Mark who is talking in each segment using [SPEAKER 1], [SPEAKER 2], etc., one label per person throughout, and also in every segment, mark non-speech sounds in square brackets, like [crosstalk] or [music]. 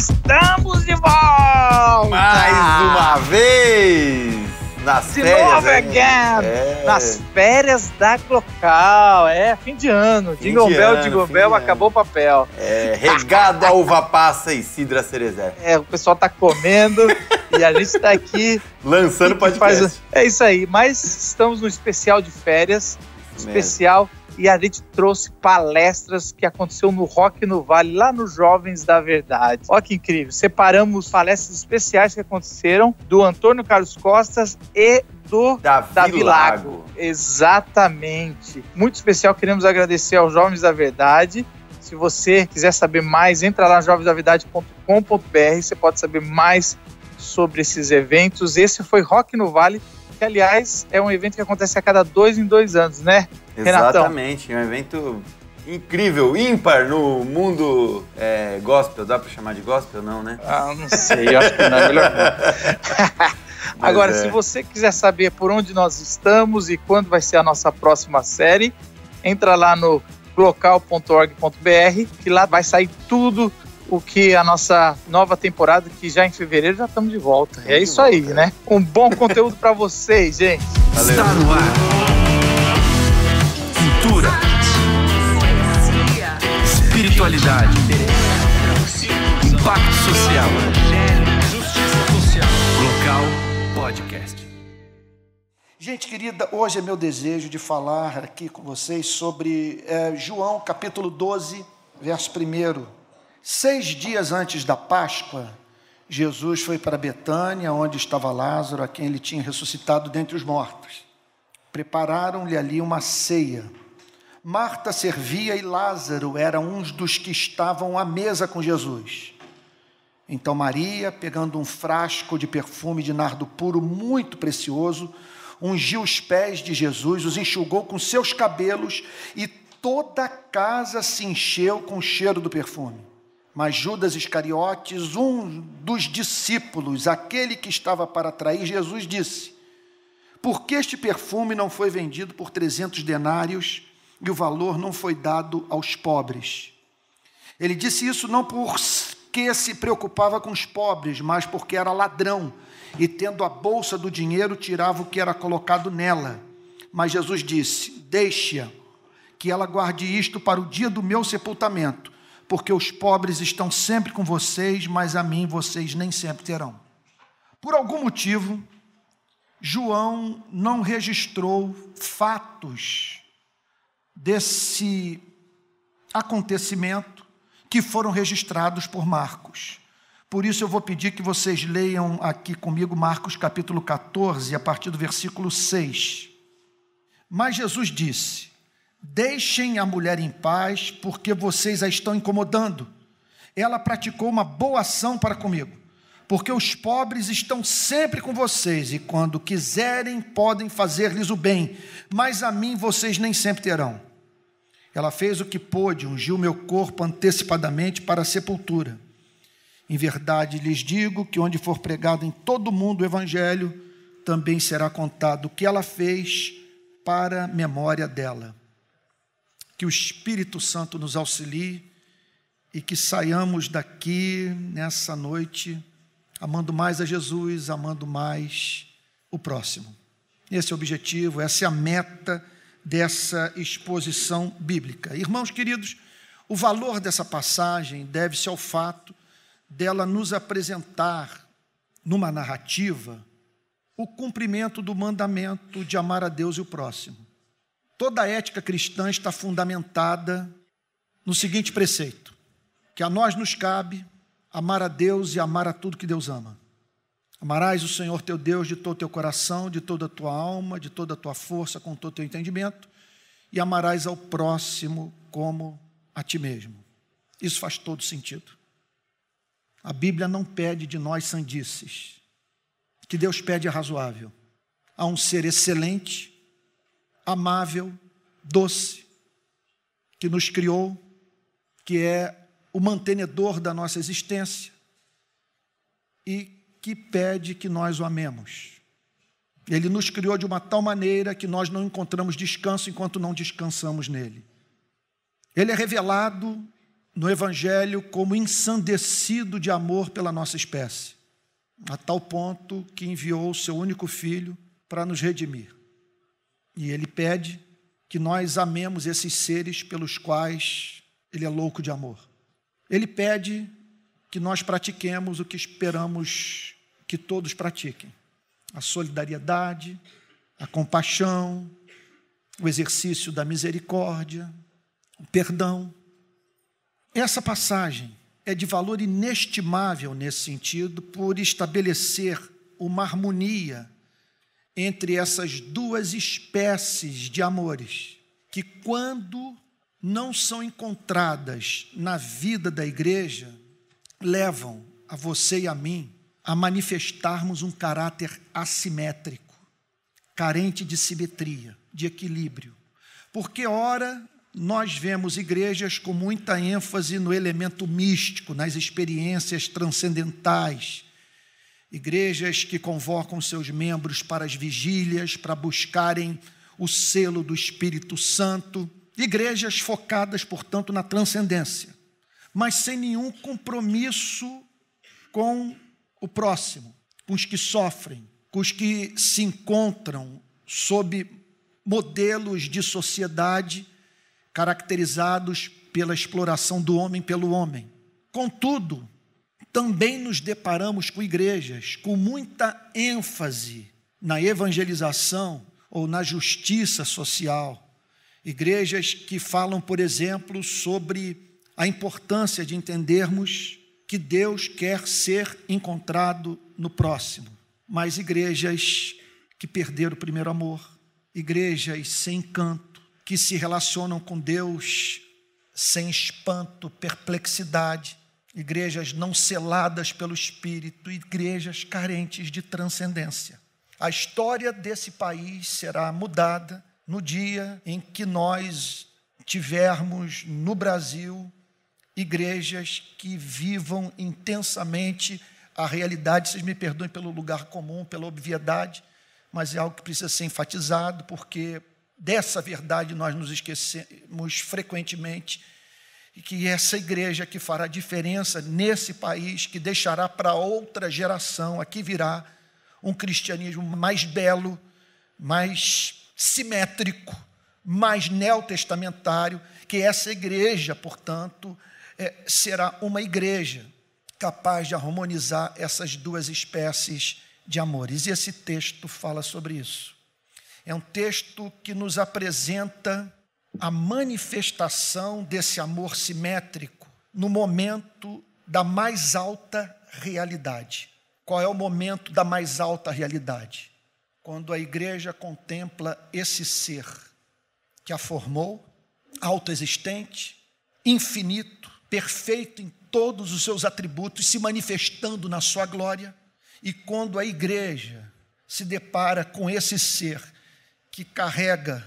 [SPEAKER 1] Estamos de volta! Mais uma vez! Nas de férias, novo, é. Nas férias da Glocal. É, fim de ano. Jingle de Bell, ano, acabou o papel. É, regado a [laughs] uva passa e cidra cerezé. É, o pessoal tá comendo [laughs] e a gente tá aqui... Lançando podcast. Faz... É isso aí, mas estamos no especial de férias. Especial... Mesmo e a gente trouxe palestras que aconteceu no Rock no Vale, lá nos Jovens da Verdade. Olha que incrível. Separamos palestras especiais que aconteceram do Antônio Carlos Costas e do Davi, Davi Lago. Lago. Exatamente. Muito especial, queremos agradecer aos Jovens da Verdade. Se você quiser saber mais, entra lá jovensdavidade.com.br, você pode saber mais sobre esses eventos. Esse foi Rock no Vale, que aliás é um evento que acontece a cada dois em dois anos, né? Exatamente, Renatão. É um evento incrível, ímpar no mundo é, gospel. Dá para chamar de gospel, não, né? Ah, não sei, eu acho que não é melhor. [laughs] Agora, é. se você quiser saber por onde nós estamos e quando vai ser a nossa próxima série, entra lá no local.org.br, que lá vai sair tudo o que a nossa nova temporada, que já em fevereiro já estamos de volta. é isso aí, é. né? Um bom conteúdo para vocês, gente. Valeu. Está no ar. Cultura. Espiritualidade. Impacto social. Justiça social. Local Podcast.
[SPEAKER 2] Gente querida, hoje é meu desejo de falar aqui com vocês sobre é, João capítulo 12, verso 1. Seis dias antes da Páscoa, Jesus foi para Betânia, onde estava Lázaro, a quem ele tinha ressuscitado dentre os mortos. Prepararam-lhe ali uma ceia. Marta servia e Lázaro era um dos que estavam à mesa com Jesus. Então Maria, pegando um frasco de perfume de nardo puro muito precioso, ungiu os pés de Jesus, os enxugou com seus cabelos e toda a casa se encheu com o cheiro do perfume. Mas Judas Iscariotes, um dos discípulos, aquele que estava para trair Jesus, disse: Por que este perfume não foi vendido por 300 denários e o valor não foi dado aos pobres. Ele disse isso não porque se preocupava com os pobres, mas porque era ladrão e, tendo a bolsa do dinheiro, tirava o que era colocado nela. Mas Jesus disse: Deixa que ela guarde isto para o dia do meu sepultamento, porque os pobres estão sempre com vocês, mas a mim vocês nem sempre terão. Por algum motivo, João não registrou fatos desse acontecimento que foram registrados por Marcos. Por isso eu vou pedir que vocês leiam aqui comigo Marcos capítulo 14, a partir do versículo 6. Mas Jesus disse: Deixem a mulher em paz, porque vocês a estão incomodando. Ela praticou uma boa ação para comigo, porque os pobres estão sempre com vocês e quando quiserem podem fazer-lhes o bem, mas a mim vocês nem sempre terão. Ela fez o que pôde, ungiu meu corpo antecipadamente para a sepultura. Em verdade lhes digo que onde for pregado em todo o mundo o evangelho, também será contado o que ela fez para a memória dela. Que o Espírito Santo nos auxilie e que saiamos daqui nessa noite amando mais a Jesus, amando mais o próximo. Esse é o objetivo, essa é a meta dessa exposição bíblica. Irmãos queridos, o valor dessa passagem deve-se ao fato dela nos apresentar, numa narrativa, o cumprimento do mandamento de amar a Deus e o próximo. Toda a ética cristã está fundamentada no seguinte preceito: que a nós nos cabe amar a Deus e amar a tudo que Deus ama. Amarás o Senhor teu Deus de todo o teu coração, de toda a tua alma, de toda a tua força, com todo o teu entendimento, e amarás ao próximo como a ti mesmo. Isso faz todo sentido. A Bíblia não pede de nós sandices. O que Deus pede é razoável. A um ser excelente, amável, doce, que nos criou, que é o mantenedor da nossa existência e que pede que nós o amemos. Ele nos criou de uma tal maneira que nós não encontramos descanso enquanto não descansamos nele. Ele é revelado no Evangelho como ensandecido de amor pela nossa espécie, a tal ponto que enviou o seu único filho para nos redimir. E ele pede que nós amemos esses seres pelos quais ele é louco de amor. Ele pede que nós pratiquemos o que esperamos que todos pratiquem: a solidariedade, a compaixão, o exercício da misericórdia, o perdão. Essa passagem é de valor inestimável nesse sentido, por estabelecer uma harmonia entre essas duas espécies de amores, que, quando não são encontradas na vida da igreja, levam a você e a mim a manifestarmos um caráter assimétrico, carente de simetria, de equilíbrio. Porque, ora, nós vemos igrejas com muita ênfase no elemento místico, nas experiências transcendentais. Igrejas que convocam seus membros para as vigílias, para buscarem o selo do Espírito Santo. Igrejas focadas, portanto, na transcendência mas sem nenhum compromisso com o próximo, com os que sofrem, com os que se encontram sob modelos de sociedade caracterizados pela exploração do homem pelo homem. Contudo, também nos deparamos com igrejas com muita ênfase na evangelização ou na justiça social. Igrejas que falam, por exemplo, sobre a importância de entendermos que Deus quer ser encontrado no próximo. Mas igrejas que perderam o primeiro amor, igrejas sem canto, que se relacionam com Deus sem espanto, perplexidade, igrejas não seladas pelo Espírito, igrejas carentes de transcendência. A história desse país será mudada no dia em que nós tivermos no Brasil igrejas que vivam intensamente a realidade, vocês me perdoem pelo lugar comum, pela obviedade, mas é algo que precisa ser enfatizado, porque dessa verdade nós nos esquecemos frequentemente, e que essa igreja que fará diferença nesse país, que deixará para outra geração, aqui virá um cristianismo mais belo, mais simétrico, mais neotestamentário, que essa igreja, portanto, é, será uma igreja capaz de harmonizar essas duas espécies de amores. E esse texto fala sobre isso. É um texto que nos apresenta a manifestação desse amor simétrico no momento da mais alta realidade. Qual é o momento da mais alta realidade? Quando a igreja contempla esse ser que a formou, autoexistente, infinito, perfeito em todos os seus atributos, se manifestando na sua glória. E quando a igreja se depara com esse ser que carrega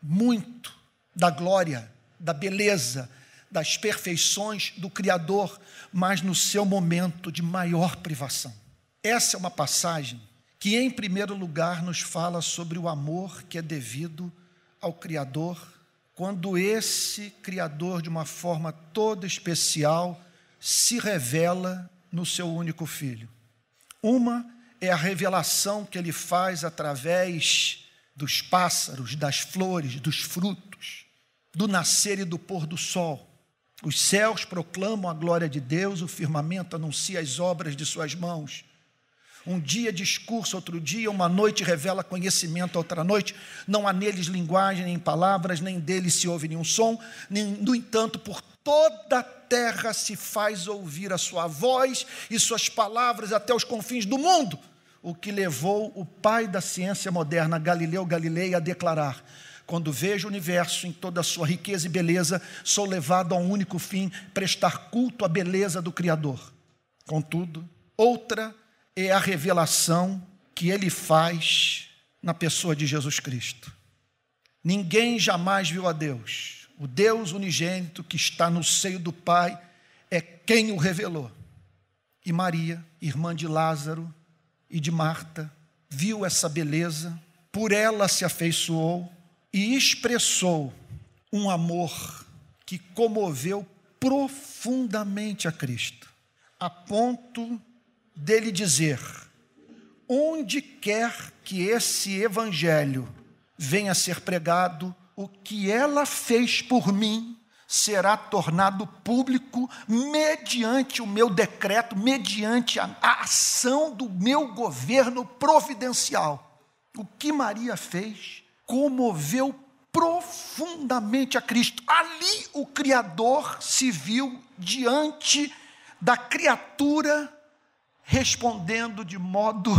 [SPEAKER 2] muito da glória, da beleza, das perfeições do Criador, mas no seu momento de maior privação. Essa é uma passagem que, em primeiro lugar, nos fala sobre o amor que é devido ao Criador quando esse Criador, de uma forma toda especial, se revela no seu único filho. Uma é a revelação que ele faz através dos pássaros, das flores, dos frutos, do nascer e do pôr do sol. Os céus proclamam a glória de Deus, o firmamento anuncia as obras de suas mãos. Um dia discurso, outro dia, uma noite revela conhecimento, outra noite. Não há neles linguagem, nem palavras, nem deles se ouve nenhum som. Nem, no entanto, por toda a terra se faz ouvir a sua voz e suas palavras até os confins do mundo. O que levou o pai da ciência moderna, Galileu Galilei, a declarar: quando vejo o universo em toda a sua riqueza e beleza, sou levado a um único fim, prestar culto à beleza do Criador. Contudo, outra é a revelação que ele faz na pessoa de Jesus Cristo. Ninguém jamais viu a Deus. O Deus unigênito que está no seio do Pai é quem o revelou. E Maria, irmã de Lázaro e de Marta, viu essa beleza, por ela se afeiçoou e expressou um amor que comoveu profundamente a Cristo, a ponto dele dizer: onde quer que esse evangelho venha a ser pregado, o que ela fez por mim será tornado público mediante o meu decreto, mediante a, a ação do meu governo providencial. O que Maria fez comoveu profundamente a Cristo. Ali o Criador se viu diante da criatura respondendo de modo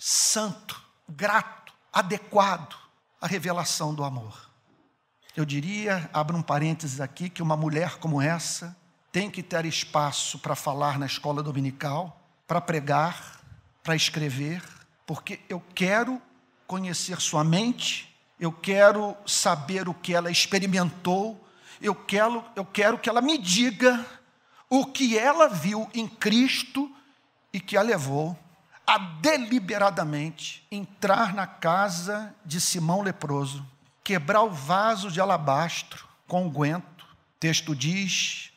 [SPEAKER 2] santo, grato, adequado à revelação do amor. Eu diria, abro um parênteses aqui, que uma mulher como essa tem que ter espaço para falar na escola dominical, para pregar, para escrever, porque eu quero conhecer sua mente, eu quero saber o que ela experimentou, eu quero, eu quero que ela me diga o que ela viu em Cristo e que a levou a deliberadamente entrar na casa de Simão leproso, quebrar o vaso de alabastro com unguento. texto diz: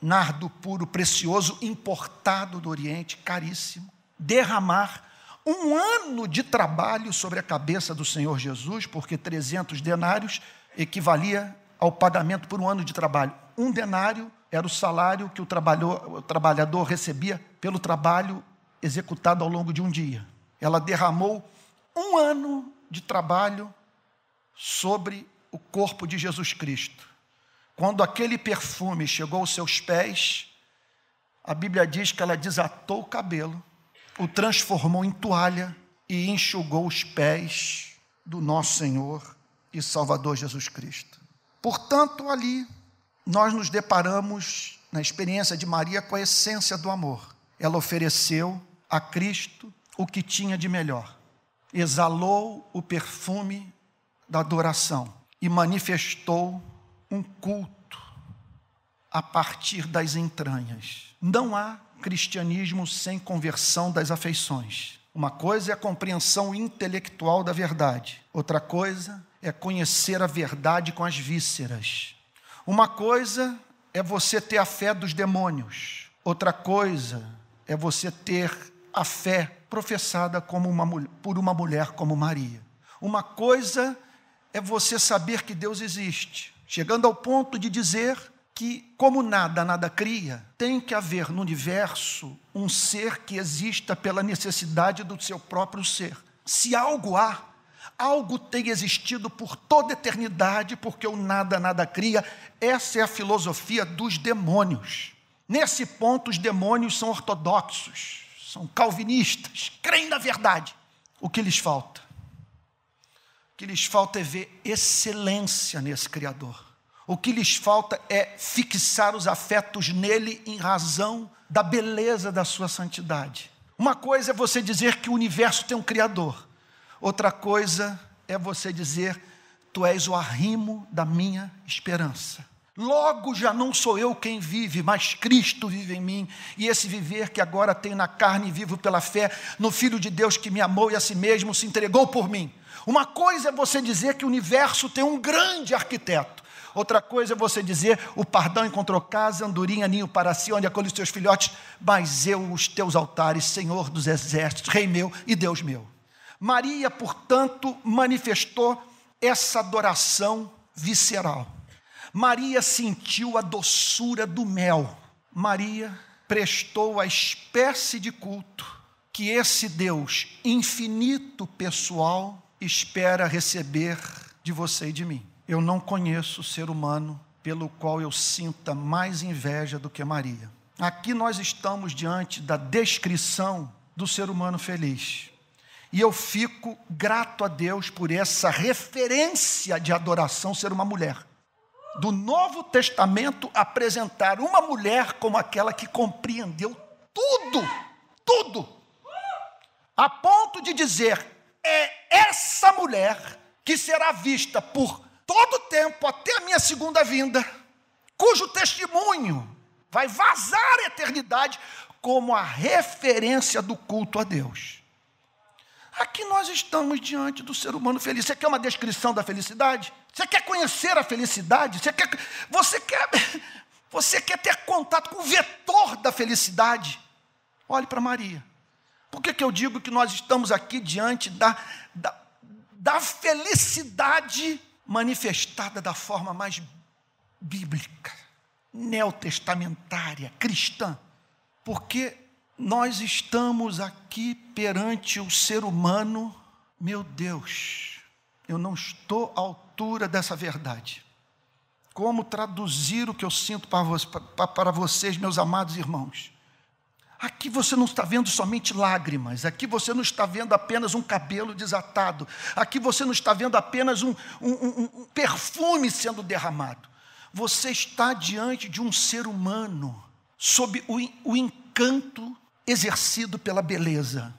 [SPEAKER 2] nardo puro, precioso, importado do Oriente, caríssimo. Derramar um ano de trabalho sobre a cabeça do Senhor Jesus, porque 300 denários equivalia ao pagamento por um ano de trabalho. Um denário era o salário que o, trabalhador recebia pelo trabalho executado ao longo de um dia. Ela derramou um ano de trabalho sobre o corpo de Jesus Cristo. Quando aquele perfume chegou aos seus pés, a Bíblia diz que ela desatou o cabelo, o transformou em toalha e enxugou os pés do nosso Senhor e Salvador Jesus Cristo. Portanto, ali nós nos deparamos na experiência de Maria com a essência do amor. Ela ofereceu a Cristo o que tinha de melhor, exalou o perfume da adoração e manifestou um culto a partir das entranhas. Não há cristianismo sem conversão das afeições. Uma coisa é a compreensão intelectual da verdade, outra coisa é conhecer a verdade com as vísceras. Uma coisa é você ter a fé dos demônios, outra coisa é você ter a fé professada como uma, por uma mulher como Maria. Uma coisa é você saber que Deus existe, chegando ao ponto de dizer que, como nada, nada cria, tem que haver no universo um ser que exista pela necessidade do seu próprio ser. Se algo há, Algo tem existido por toda eternidade, porque o nada nada cria. Essa é a filosofia dos demônios. Nesse ponto, os demônios são ortodoxos, são calvinistas, creem na verdade. O que lhes falta? O que lhes falta é ver excelência nesse Criador. O que lhes falta é fixar os afetos nele em razão da beleza da sua santidade. Uma coisa é você dizer que o universo tem um Criador, Outra coisa é você dizer: Tu és o arrimo da minha esperança. Logo já não sou eu quem vive, mas Cristo vive em mim, e esse viver que agora tenho na carne, vivo pela fé no Filho de Deus que me amou e a si mesmo se entregou por mim. Uma coisa é você dizer que o universo tem um grande arquiteto. Outra coisa é você dizer, o pardão encontrou casa, andorinha, ninho para si, onde acolhe os teus filhotes, mas eu, os teus altares, Senhor dos exércitos, Rei meu e Deus meu. Maria, portanto, manifestou essa adoração visceral. Maria sentiu a doçura do mel. Maria prestou a espécie de culto que esse Deus infinito pessoal espera receber de você e de mim. Eu não conheço ser humano pelo qual eu sinta mais inveja do que Maria. Aqui nós estamos diante da descrição do ser humano feliz. E eu fico grato a Deus por essa referência de adoração ser uma mulher. Do Novo Testamento apresentar uma mulher como aquela que compreendeu tudo, tudo, a ponto de dizer: é essa mulher que será vista por todo o tempo até a minha segunda vinda, cujo testemunho vai vazar a eternidade como a referência do culto a Deus. Aqui nós estamos diante do ser humano feliz. Você quer uma descrição da felicidade? Você quer conhecer a felicidade? Você quer, você quer, [laughs] você quer ter contato com o vetor da felicidade? Olhe para Maria. Por que, que eu digo que nós estamos aqui diante da, da, da felicidade manifestada da forma mais bíblica, neotestamentária, cristã? Porque nós estamos aqui perante o ser humano, meu Deus, eu não estou à altura dessa verdade. Como traduzir o que eu sinto para vocês, meus amados irmãos? Aqui você não está vendo somente lágrimas, aqui você não está vendo apenas um cabelo desatado, aqui você não está vendo apenas um, um, um, um, perfume sendo derramado. Você está diante de um ser humano, sob o, o encanto exercido pela beleza.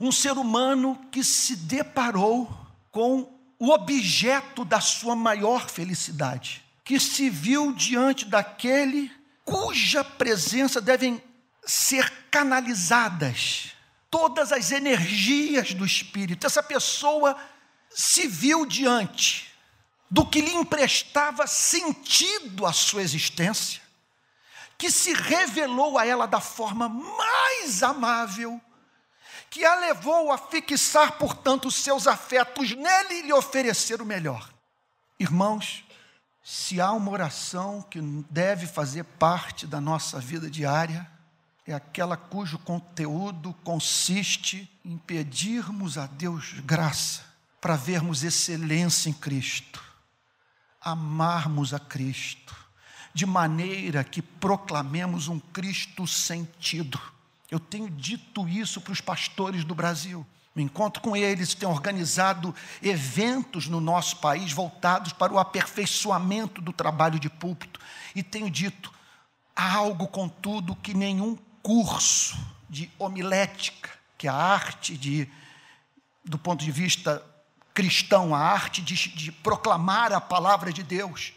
[SPEAKER 2] Um ser humano que se deparou com o objeto da sua maior felicidade, que se viu diante daquele cuja presença devem ser canalizadas todas as energias do espírito. Essa pessoa se viu diante do que lhe emprestava sentido à sua existência que se revelou a ela da forma mais amável, que a levou a fixar, portanto, seus afetos nele e lhe oferecer o melhor. Irmãos, se há uma oração que deve fazer parte da nossa vida diária, é aquela cujo conteúdo consiste em pedirmos a Deus graça para vermos excelência em Cristo, amarmos a Cristo, de maneira que proclamemos um Cristo sentido. Eu tenho dito isso para os pastores do Brasil. Me encontro com eles, tenho organizado eventos no nosso país voltados para o aperfeiçoamento do trabalho de púlpito. E tenho dito: há algo, contudo, que nenhum curso de homilética, que é a arte de, do ponto de vista cristão, a arte de, de proclamar a palavra de Deus,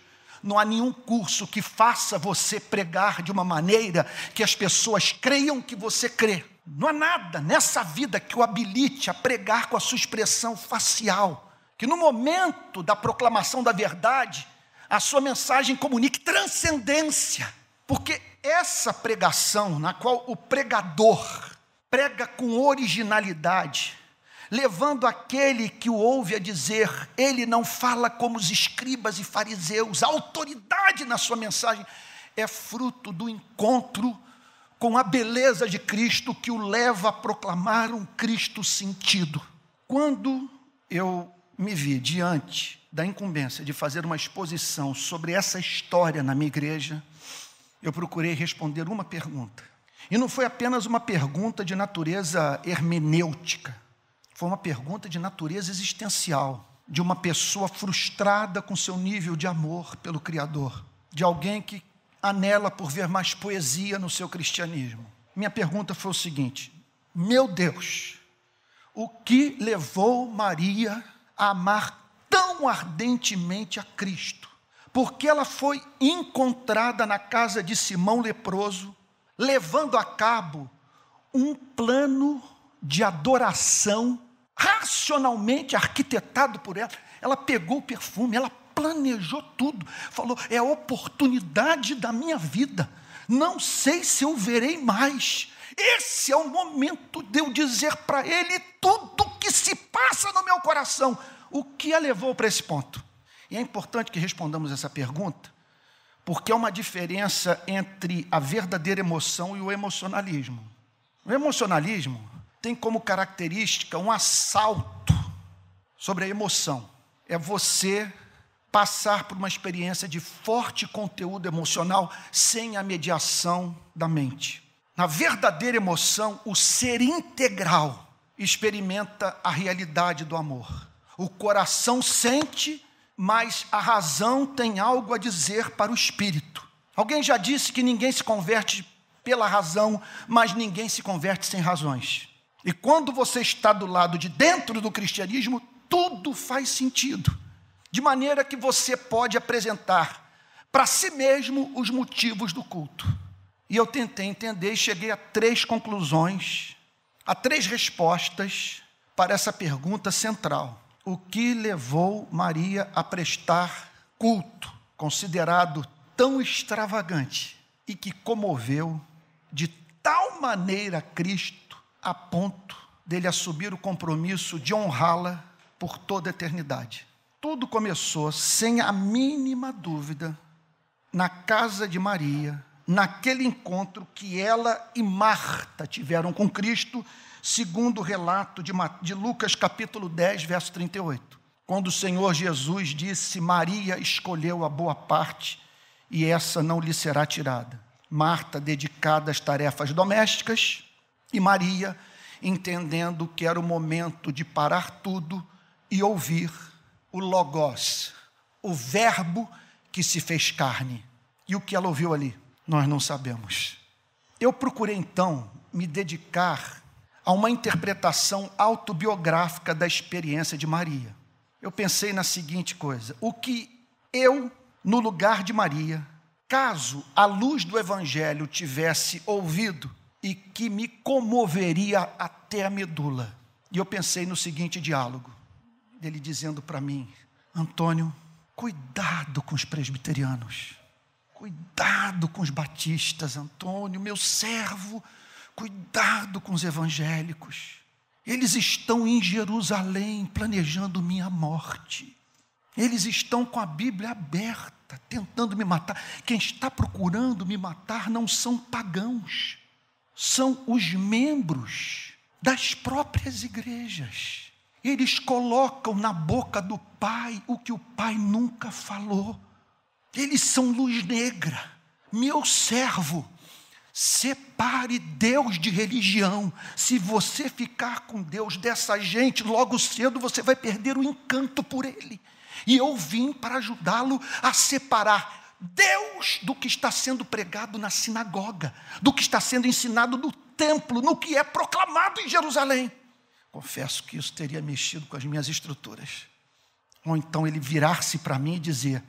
[SPEAKER 2] não há nenhum curso que faça você pregar de uma maneira que as pessoas creiam que você crê. Não há nada nessa vida que o habilite a pregar com a sua expressão facial, que no momento da proclamação da verdade, a sua mensagem comunique transcendência, porque essa pregação na qual o pregador prega com originalidade, levando aquele que o ouve a dizer: Ele não fala como os escribas e fariseus, a autoridade na sua mensagem é fruto do encontro com a beleza de Cristo que o leva a proclamar um Cristo sentido. Quando eu me vi diante da incumbência de fazer uma exposição sobre essa história na minha igreja, eu procurei responder uma pergunta. E não foi apenas uma pergunta de natureza hermenêutica foi uma pergunta de natureza existencial, de uma pessoa frustrada com seu nível de amor pelo Criador, de alguém que anela por ver mais poesia no seu cristianismo. Minha pergunta foi o seguinte: Meu Deus, o que levou Maria a amar tão ardentemente a Cristo? Porque ela foi encontrada na casa de Simão leproso, levando a cabo um plano de adoração racionalmente arquitetado por ela. Ela pegou o perfume, ela planejou tudo, falou: é a oportunidade da minha vida, não sei se eu verei mais. Esse é o momento de eu dizer para ele tudo que se passa no meu coração. O que a levou para esse ponto? E é importante que respondamos essa pergunta, porque há uma diferença entre a verdadeira emoção e o emocionalismo. O emocionalismo tem como característica um assalto sobre a emoção. É você passar por uma experiência de forte conteúdo emocional sem a mediação da mente. Na verdadeira emoção, o ser integral experimenta a realidade do amor. O coração sente, mas a razão tem algo a dizer para o espírito. Alguém já disse que ninguém se converte pela razão, mas ninguém se converte sem razões. E quando você está do lado de dentro do cristianismo, tudo faz sentido. De maneira que você pode apresentar para si mesmo os motivos do culto. E eu tentei entender e cheguei a três conclusões, a três respostas para essa pergunta central. O que levou Maria a prestar culto, considerado tão extravagante e que comoveu de tal maneira Cristo? a ponto dele assumir o compromisso de honrá-la por toda a eternidade. Tudo começou sem a mínima dúvida na casa de Maria, naquele encontro que ela e Marta tiveram com Cristo, segundo o relato de, Lucas capítulo 10, verso 38. Quando o Senhor Jesus disse: Maria escolheu a boa parte e essa não lhe será tirada. Marta, dedicada às tarefas domésticas, e Maria, entendendo que era o momento de parar tudo e ouvir o Logos, o Verbo que se fez carne. E o que ela ouviu ali? Nós não sabemos. Eu procurei então me dedicar a uma interpretação autobiográfica da experiência de Maria. Eu pensei na seguinte coisa: o que eu, no lugar de Maria, caso a luz do Evangelho tivesse ouvido, e que me comoveria até a medula. E eu pensei no seguinte diálogo: ele dizendo para mim, Antônio, cuidado com os presbiterianos, cuidado com os batistas, Antônio, meu servo, cuidado com os evangélicos. Eles estão em Jerusalém planejando minha morte. Eles estão com a Bíblia aberta, tentando me matar. Quem está procurando me matar não são pagãos são os membros das próprias igrejas. Eles colocam na boca do Pai o que o Pai nunca falou. Eles são luz negra. Meu servo, separe Deus de religião. Se você ficar com Deus dessa gente, logo cedo você vai perder o encanto por ele. E eu vim para ajudá-lo a separar Deus do que está sendo pregado na sinagoga, do que está sendo ensinado no templo, no que é proclamado em Jerusalém. Confesso que isso teria mexido com as minhas estruturas. Ou então ele virar-se para mim e dizer: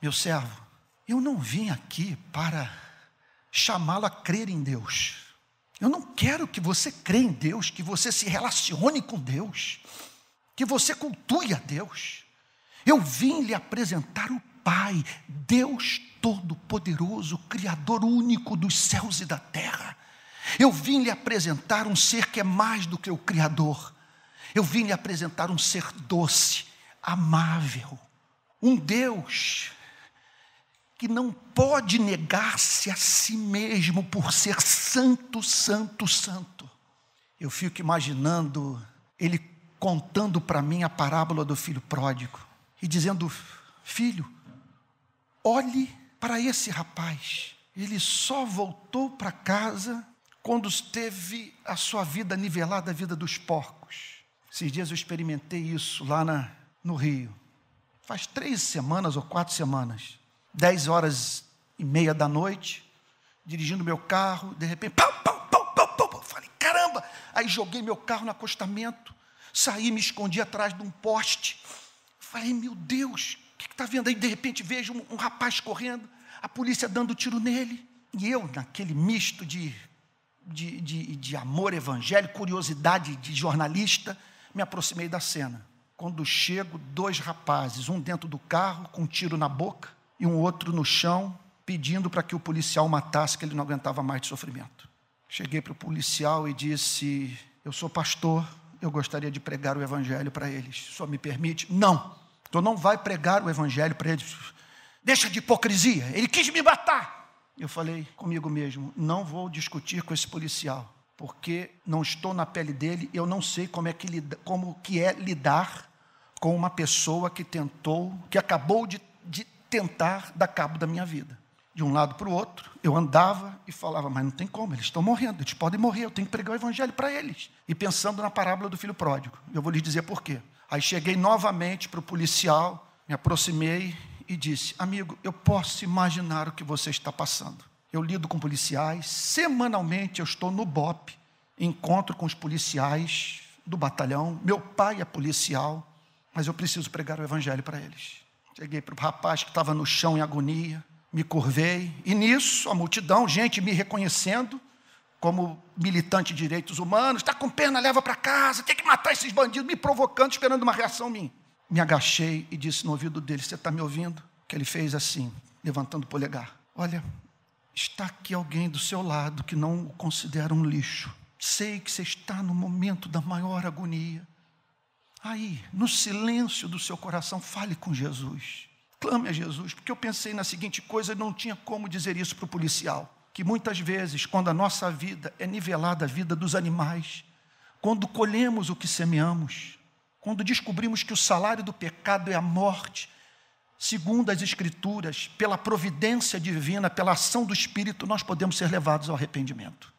[SPEAKER 2] Meu servo, eu não vim aqui para chamá-lo a crer em Deus. Eu não quero que você crê em Deus, que você se relacione com Deus, que você cultue a Deus. Eu vim lhe apresentar o Pai, Deus Todo-Poderoso, Criador único dos céus e da terra. Eu vim lhe apresentar um ser que é mais do que o Criador. Eu vim lhe apresentar um ser doce, amável, um Deus que não pode negar-se a si mesmo por ser santo, santo, santo. Eu fico imaginando ele contando para mim a parábola do filho pródigo e dizendo: Filho, Olhe para esse rapaz. Ele só voltou para casa quando teve a sua vida nivelada à vida dos porcos. Esses dias eu experimentei isso lá na, no Rio. Faz três semanas ou quatro semanas. Dez horas e meia da noite, dirigindo meu carro, de repente, pau, pau, pau, pau, pau, pau. Falei, caramba! Aí joguei meu carro no acostamento, saí, me escondi atrás de um poste. Falei, meu Deus, que está vendo? Aí de repente vejo um, um rapaz correndo, a polícia dando tiro nele. E eu, naquele misto de, de, de, de amor evangélico, curiosidade de jornalista, me aproximei da cena. Quando chego, dois rapazes, um dentro do carro, com um tiro na boca, e um outro no chão, pedindo para que o policial matasse, que ele não aguentava mais de sofrimento. Cheguei para o policial e disse: Eu sou pastor, eu gostaria de pregar o evangelho para eles. Só me permite? Não! Tu não vai pregar o evangelho para eles. Deixa de hipocrisia. Ele quis me matar. Eu falei comigo mesmo: não vou discutir com esse policial, porque não estou na pele dele. Eu não sei como é que, lida, como que é lidar com uma pessoa que tentou, que acabou de, de tentar dar cabo da minha vida de um lado para o outro, eu andava e falava, mas não tem como, eles estão morrendo, eles podem morrer, eu tenho que pregar o evangelho para eles. E pensando na parábola do filho pródigo, eu vou lhes dizer por quê. Aí cheguei novamente para o policial, me aproximei e disse: Amigo, eu posso imaginar o que você está passando. Eu lido com policiais, semanalmente eu estou no BOP, encontro com os policiais do batalhão. Meu pai é policial, mas eu preciso pregar o evangelho para eles. Cheguei para o rapaz que estava no chão em agonia, me curvei, e nisso a multidão, gente me reconhecendo, como militante de direitos humanos, está com perna, leva para casa, tem que matar esses bandidos, me provocando, esperando uma reação minha. Me agachei e disse no ouvido dele: Você está me ouvindo? Que ele fez assim, levantando o polegar: Olha, está aqui alguém do seu lado que não o considera um lixo. Sei que você está no momento da maior agonia. Aí, no silêncio do seu coração, fale com Jesus. Clame a Jesus, porque eu pensei na seguinte coisa e não tinha como dizer isso para o policial que muitas vezes, quando a nossa vida é nivelada à vida dos animais, quando colhemos o que semeamos, quando descobrimos que o salário do pecado é a morte, segundo as Escrituras, pela providência divina, pela ação do Espírito, nós podemos ser levados ao arrependimento.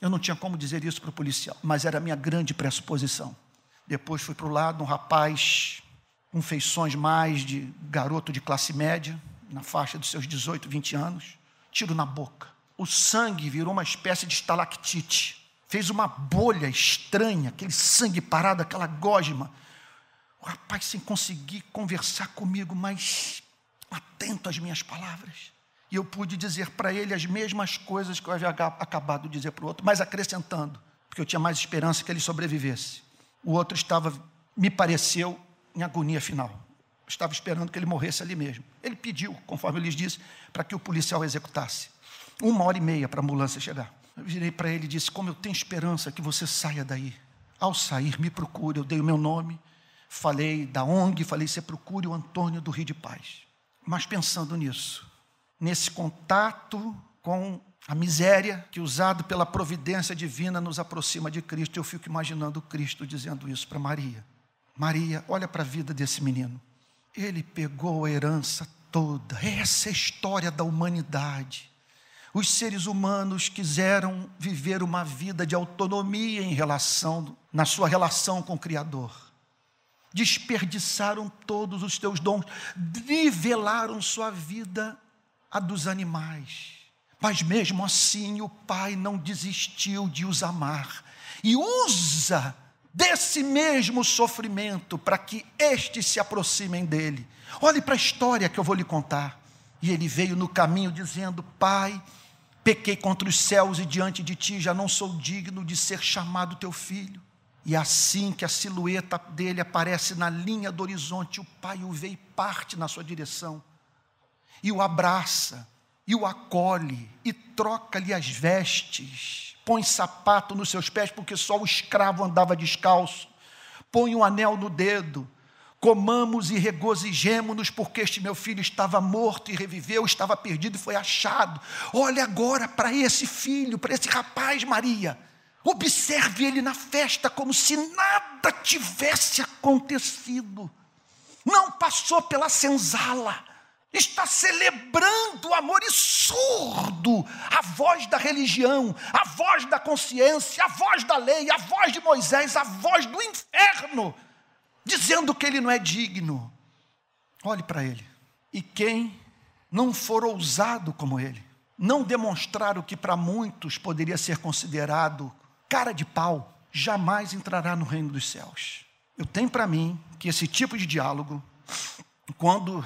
[SPEAKER 2] Eu não tinha como dizer isso para o policial, mas era a minha grande pressuposição. Depois fui para o lado, um rapaz com feições mais de garoto de classe média, na faixa dos seus 18, 20 anos, tiro na boca o sangue virou uma espécie de estalactite. Fez uma bolha estranha, aquele sangue parado, aquela gosma. O rapaz, sem conseguir conversar comigo, mas atento às minhas palavras. E eu pude dizer para ele as mesmas coisas que eu havia acabado de dizer para o outro, mas acrescentando, porque eu tinha mais esperança que ele sobrevivesse. O outro estava, me pareceu, em agonia final. Estava esperando que ele morresse ali mesmo. Ele pediu, conforme eu lhes disse, para que o policial executasse. Uma hora e meia para a ambulância chegar. Eu virei para ele e disse: Como eu tenho esperança que você saia daí. Ao sair, me procure. Eu dei o meu nome, falei da ONG, falei: Você procure o Antônio do Rio de Paz. Mas pensando nisso, nesse contato com a miséria que, usado pela providência divina, nos aproxima de Cristo, eu fico imaginando Cristo dizendo isso para Maria: Maria, olha para a vida desse menino. Ele pegou a herança toda, essa é a história da humanidade. Os seres humanos quiseram viver uma vida de autonomia em relação na sua relação com o criador. Desperdiçaram todos os teus dons, nivelaram sua vida a dos animais. Mas mesmo assim o Pai não desistiu de os amar e usa desse mesmo sofrimento para que estes se aproximem dele. Olhe para a história que eu vou lhe contar. E ele veio no caminho dizendo: Pai, Pequei contra os céus e diante de ti, já não sou digno de ser chamado teu filho. E assim que a silhueta dele aparece na linha do horizonte, o pai o vê e parte na sua direção, e o abraça, e o acolhe, e troca-lhe as vestes, põe sapato nos seus pés, porque só o escravo andava descalço, põe um anel no dedo, comamos e regozijemo-nos, porque este meu filho estava morto e reviveu, estava perdido e foi achado. Olha agora para esse filho, para esse rapaz, Maria. Observe ele na festa como se nada tivesse acontecido. Não passou pela senzala. Está celebrando o amor e surdo, a voz da religião, a voz da consciência, a voz da lei, a voz de Moisés, a voz do inferno dizendo que ele não é digno. Olhe para ele. E quem não for ousado como ele, não demonstrar o que para muitos poderia ser considerado cara de pau, jamais entrará no reino dos céus. Eu tenho para mim que esse tipo de diálogo, quando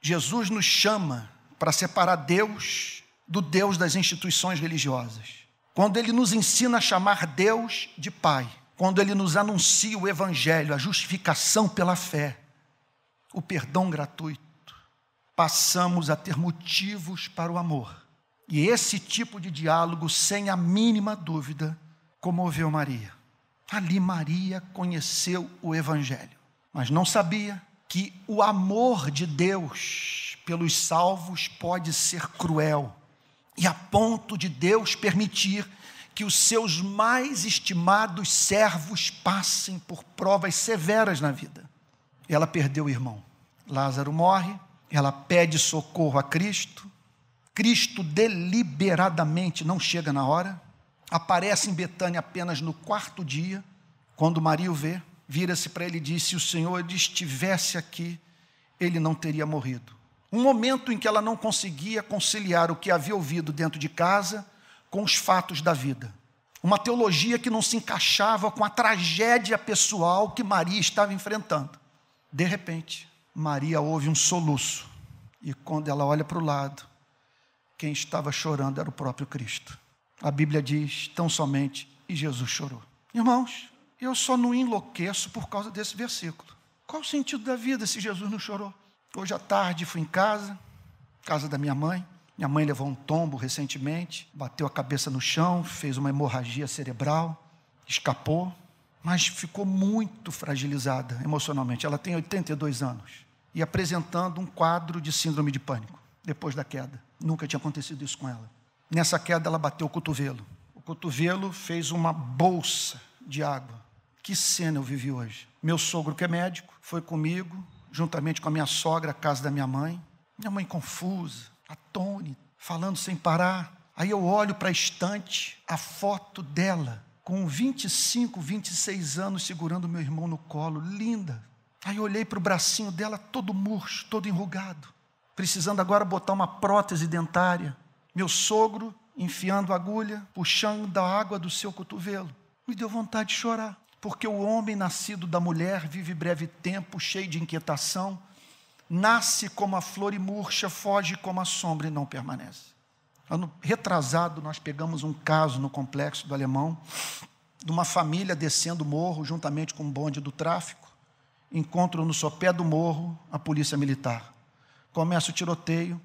[SPEAKER 2] Jesus nos chama para separar Deus do Deus das instituições religiosas, quando ele nos ensina a chamar Deus de Pai, quando ele nos anuncia o Evangelho, a justificação pela fé, o perdão gratuito, passamos a ter motivos para o amor. E esse tipo de diálogo, sem a mínima dúvida, comoveu Maria. Ali Maria conheceu o Evangelho, mas não sabia que o amor de Deus pelos salvos pode ser cruel e a ponto de Deus permitir que os seus mais estimados servos passem por provas severas na vida. Ela perdeu o irmão. Lázaro morre, ela pede socorro a Cristo. Cristo deliberadamente não chega na hora. Aparece em Betânia apenas no quarto dia, quando Maria o vê, vira-se para ele e diz: Se o Senhor estivesse aqui, ele não teria morrido. Um momento em que ela não conseguia conciliar o que havia ouvido dentro de casa com os fatos da vida. Uma teologia que não se encaixava com a tragédia pessoal que Maria estava enfrentando. De repente, Maria ouve um soluço e quando ela olha para o lado, quem estava chorando era o próprio Cristo. A Bíblia diz tão somente, e Jesus chorou. Irmãos, eu só não enlouqueço por causa desse versículo. Qual o sentido da vida se Jesus não chorou? Hoje à tarde fui em casa, casa da minha mãe, minha mãe levou um tombo recentemente, bateu a cabeça no chão, fez uma hemorragia cerebral, escapou, mas ficou muito fragilizada emocionalmente. Ela tem 82 anos e apresentando um quadro de síndrome de pânico depois da queda. Nunca tinha acontecido isso com ela. Nessa queda, ela bateu o cotovelo. O cotovelo fez uma bolsa de água. Que cena eu vivi hoje. Meu sogro, que é médico, foi comigo, juntamente com a minha sogra, à casa da minha mãe. Minha mãe confusa, atônito, falando sem parar. Aí eu olho para a estante, a foto dela, com 25, 26 anos, segurando meu irmão no colo, linda. Aí eu olhei para o bracinho dela, todo murcho, todo enrugado, precisando agora botar uma prótese dentária. Meu sogro enfiando agulha, puxando da água do seu cotovelo. Me deu vontade de chorar, porque o homem nascido da mulher vive breve tempo, cheio de inquietação, nasce como a flor e murcha, foge como a sombra e não permanece. Ano retrasado, nós pegamos um caso no complexo do Alemão, de uma família descendo o morro juntamente com um bonde do tráfico, Encontro no sopé do morro a polícia militar. Começa o tiroteio,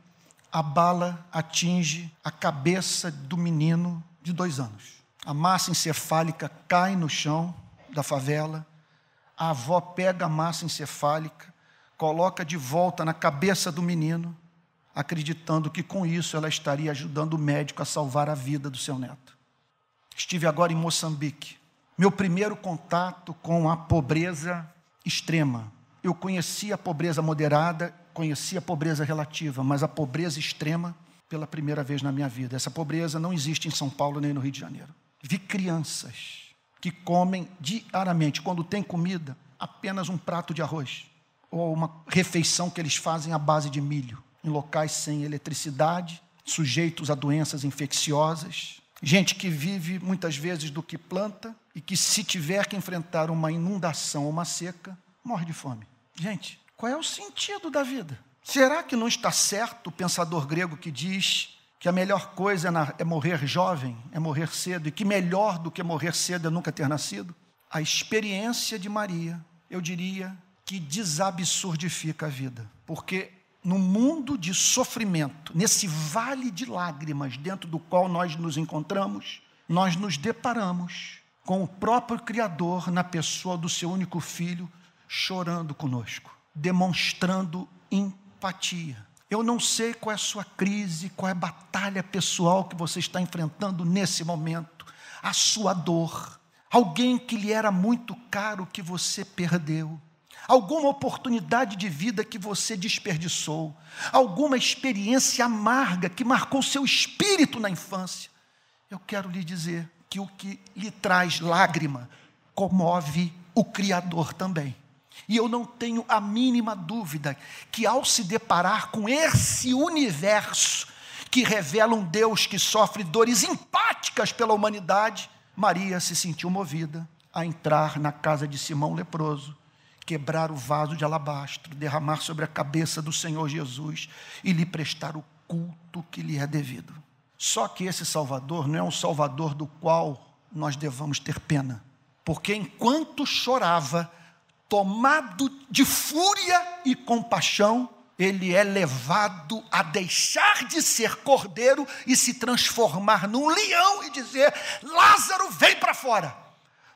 [SPEAKER 2] a bala atinge a cabeça do menino de dois anos. A massa encefálica cai no chão da favela, a avó pega a massa encefálica, coloca de volta na cabeça do menino, acreditando que com isso ela estaria ajudando o médico a salvar a vida do seu neto. Estive agora em Moçambique. Meu primeiro contato com a pobreza extrema. Eu conhecia a pobreza moderada, conhecia a pobreza relativa, mas a pobreza extrema pela primeira vez na minha vida. Essa pobreza não existe em São Paulo nem no Rio de Janeiro. Vi crianças que comem diariamente, quando tem comida, apenas um prato de arroz ou uma refeição que eles fazem à base de milho, em locais sem eletricidade, sujeitos a doenças infecciosas. Gente que vive muitas vezes do que planta e que, se tiver que enfrentar uma inundação ou uma seca, morre de fome. Gente, qual é o sentido da vida? Será que não está certo o pensador grego que diz que a melhor coisa é, é morrer jovem, é morrer cedo, e que melhor do que morrer cedo é nunca ter nascido? A experiência de Maria, eu diria, que desabsurdifica a vida. Porque no mundo de sofrimento, nesse vale de lágrimas dentro do qual nós nos encontramos, nós nos deparamos com o próprio Criador na pessoa do seu único filho, chorando conosco, demonstrando empatia. Eu não sei qual é a sua crise, qual é a batalha pessoal que você está enfrentando nesse momento, a sua dor, alguém que lhe era muito caro que você perdeu alguma oportunidade de vida que você desperdiçou, alguma experiência amarga que marcou seu espírito na infância. Eu quero lhe dizer que o que lhe traz lágrima comove o Criador também. E eu não tenho a mínima dúvida que, ao se deparar com esse universo que revela um Deus que sofre dores empáticas pela humanidade, Maria se sentiu movida a entrar na casa de Simão leproso quebrar o vaso de alabastro, derramar sobre a cabeça do Senhor Jesus e lhe prestar o culto que lhe é devido. Só que esse Salvador não é um Salvador do qual nós devamos ter pena, porque enquanto chorava, tomado de fúria e compaixão, ele é levado a deixar de ser cordeiro e se transformar num leão e dizer: Lázaro, vem para fora.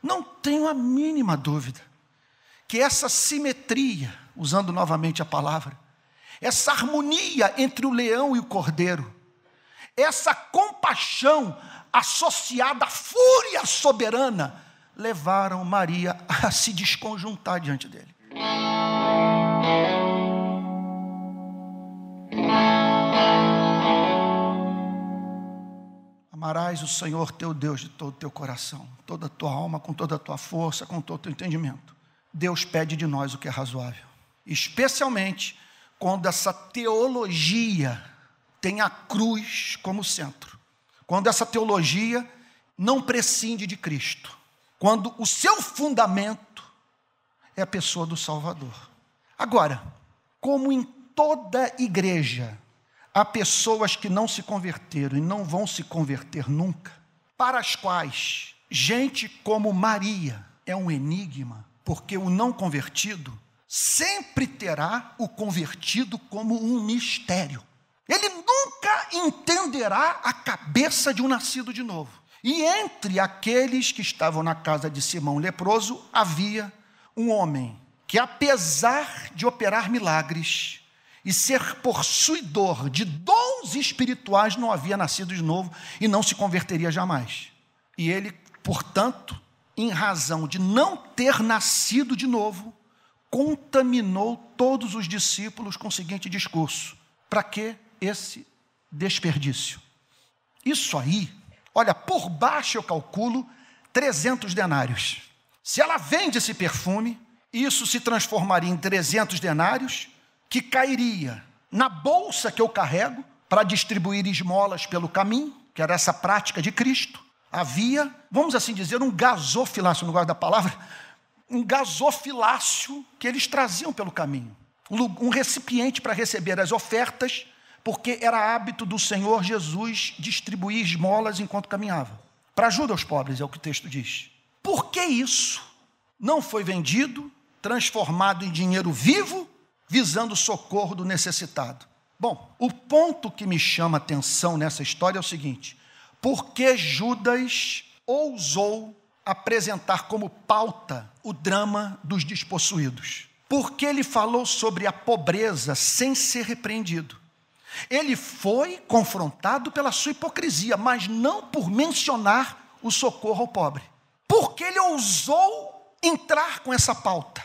[SPEAKER 2] Não tenho a mínima dúvida que essa simetria, usando novamente a palavra, essa harmonia entre o leão e o cordeiro, essa compaixão associada à fúria soberana, levaram Maria a se desconjuntar diante dele. Amarás o Senhor teu Deus de todo o teu coração, toda a tua alma, com toda a tua força, com todo o teu entendimento. Deus pede de nós o que é razoável, especialmente quando essa teologia tem a cruz como centro, quando essa teologia não prescinde de Cristo, quando o seu fundamento é a pessoa do Salvador. Agora, como em toda igreja há pessoas que não se converteram e não vão se converter nunca, para as quais gente como Maria é um enigma, porque o não convertido sempre terá o convertido como um mistério. Ele nunca entenderá a cabeça de um nascido de novo. E entre aqueles que estavam na casa de Simão leproso havia um homem que, apesar de operar milagres e ser possuidor de dons espirituais, não havia nascido de novo e não se converteria jamais. E ele, portanto, em razão de não ter nascido de novo, contaminou todos os discípulos com o seguinte discurso: para que esse desperdício? Isso aí, olha, por baixo eu calculo 300 denários. Se ela vende esse perfume, isso se transformaria em 300 denários, que cairia na bolsa que eu carrego para distribuir esmolas pelo caminho, que era essa prática de Cristo, havia, vamos assim dizer, um gasofilácio, não gosto da palavra, um gasofilácio que eles traziam pelo caminho. Um recipiente para receber as ofertas, porque era hábito do Senhor Jesus distribuir esmolas enquanto caminhava. Para ajuda aos pobres, é o que o texto diz. Por que isso não foi vendido, transformado em dinheiro vivo, visando o socorro do necessitado? Bom, o ponto que me chama atenção nessa história é o seguinte: porque Judas ousou apresentar como pauta o drama dos despossuídos. Porque ele falou sobre a pobreza sem ser repreendido. Ele foi confrontado pela sua hipocrisia, mas não por mencionar o socorro ao pobre. Porque ele ousou entrar com essa pauta.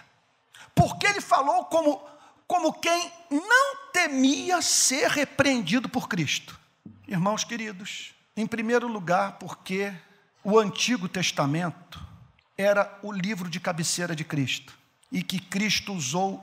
[SPEAKER 2] Porque ele falou como, como quem não temia ser repreendido por Cristo. Irmãos queridos, em primeiro lugar, porque o Antigo Testamento era o livro de cabeceira de Cristo e que Cristo usou